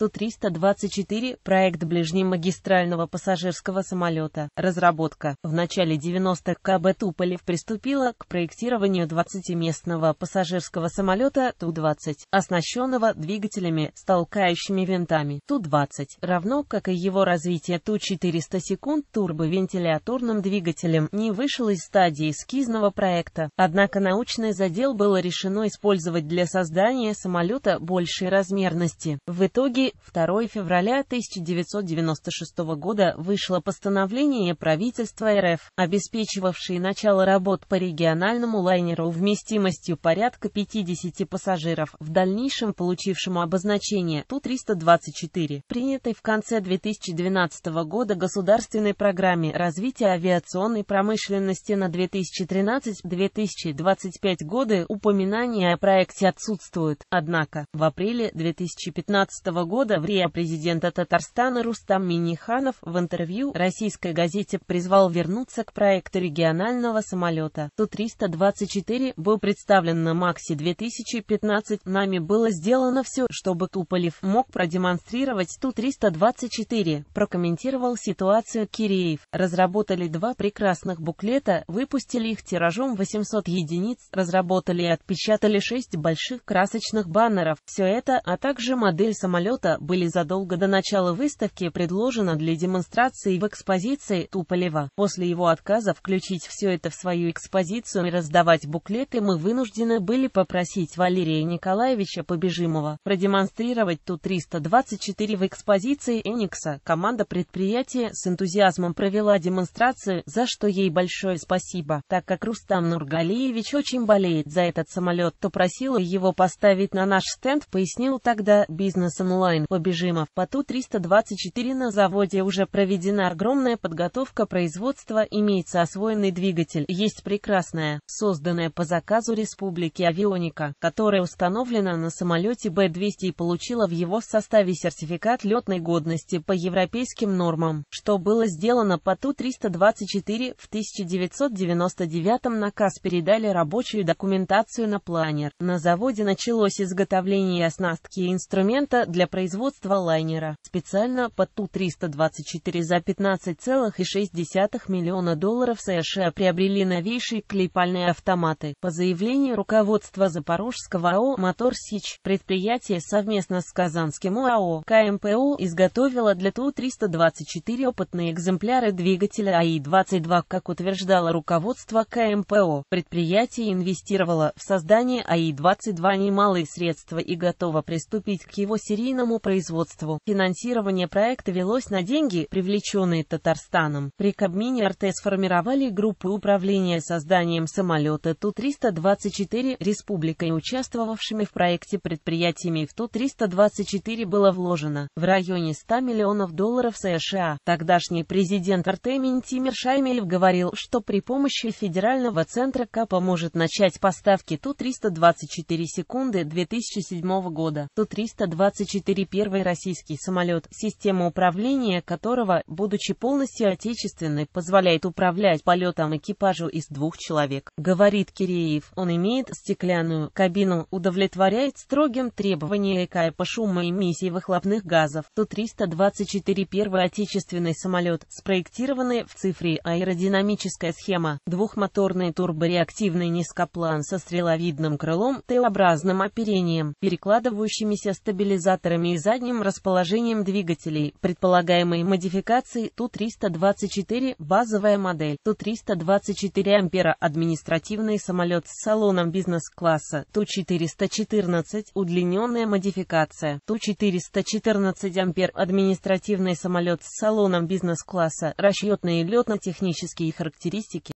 Ту-324 – проект ближнемагистрального пассажирского самолета. Разработка. В начале 90-х КБ Туполев приступила к проектированию 20-местного пассажирского самолета Ту-20, оснащенного двигателями с толкающими винтами. Ту-20, равно как и его развитие Ту-400 секунд турбовентиляторным двигателем, не вышел из стадии эскизного проекта. Однако научный задел было решено использовать для создания самолета большей размерности. В итоге России 2 февраля 1996 года вышло постановление правительства РФ, обеспечивавшее начало работ по региональному лайнеру вместимостью порядка 50 пассажиров, в дальнейшем получившему обозначение Ту-324, принятой в конце 2012 года государственной программе развития авиационной промышленности на 2013-2025 годы упоминания о проекте отсутствуют. Однако, в апреле 2015 года года в РИА президент Татарстана Рустам Миниханов в интервью российской газете призвал вернуться к проекту регионального самолета Ту-324, был представлен на МАКСе-2015, нами было сделано все, чтобы Туполев мог продемонстрировать Ту-324, прокомментировал ситуацию Киреев. Разработали два прекрасных буклета, выпустили их тиражом 800 единиц, разработали и отпечатали шесть больших красочных баннеров. Все это, а также модель самолета Франка были задолго до начала выставки предложено для демонстрации в экспозиции Туполева. После его отказа включить все это в свою экспозицию и раздавать буклеты мы вынуждены были попросить Валерия Николаевича Побежимова продемонстрировать Ту-324 в экспозиции Эникса. Команда предприятия с энтузиазмом провела демонстрацию, за что ей большое спасибо. Так как Рустам Нургалиевич очень болеет за этот самолет, то просила его поставить на наш стенд, пояснил тогда бизнес онлайн. Bitcoin побежима в поту 324 на заводе уже проведена огромная подготовка производства, имеется освоенный двигатель, есть прекрасная, созданная по заказу Республики Авионика, которая установлена на самолете Б-200 и получила в его составе сертификат летной годности по европейским нормам, что было сделано по Ту-324 в 1999 наказ передали рабочую документацию на планер. На заводе началось изготовление и оснастки инструмента для производства производства лайнера специально под Ту-324 за 15,6 миллиона долларов США приобрели новейшие клепальные автоматы. По заявлению руководства Запорожского АО «Моторсич», предприятие совместно с Казанским АО «КМПО» изготовило для Ту-324 опытные экземпляры двигателя АИ-22. Как утверждало руководство КМПО, предприятие инвестировало в создание АИ-22 немалые средства и готово приступить к его серийному нефтяному производству. Финансирование проекта велось на деньги, привлеченные Татарстаном. При Кабмине РТ сформировали группы управления созданием самолета Ту-324 республикой, участвовавшими в проекте предприятиями в Ту-324 было вложено в районе 100 миллионов долларов США. Тогдашний президент РТ Ментимир Шаймелев говорил, что при помощи федерального центра К поможет начать поставки Ту-324 секунды 2007 года. Ту-324 первый российский самолет, система управления которого, будучи полностью отечественной, позволяет управлять полетом экипажу из двух человек. Говорит Киреев, он имеет стеклянную кабину, удовлетворяет строгим требованиям ЭК по шумоэмиссии выхлопных газов. Ту-324 первый отечественный самолет, спроектированный в цифре аэродинамическая схема, двухмоторный турбореактивный низкоплан со стреловидным крылом, Т-образным оперением, перекладывающимися стабилизаторами и задним расположением двигателей. Предполагаемые модификации Ту-324 – базовая модель, Ту-324 Ампера – административный самолет с салоном бизнес-класса, Ту-414 – удлиненная модификация, Ту-414 Ампер – административный самолет с салоном бизнес-класса, расчетные летно-технические характеристики.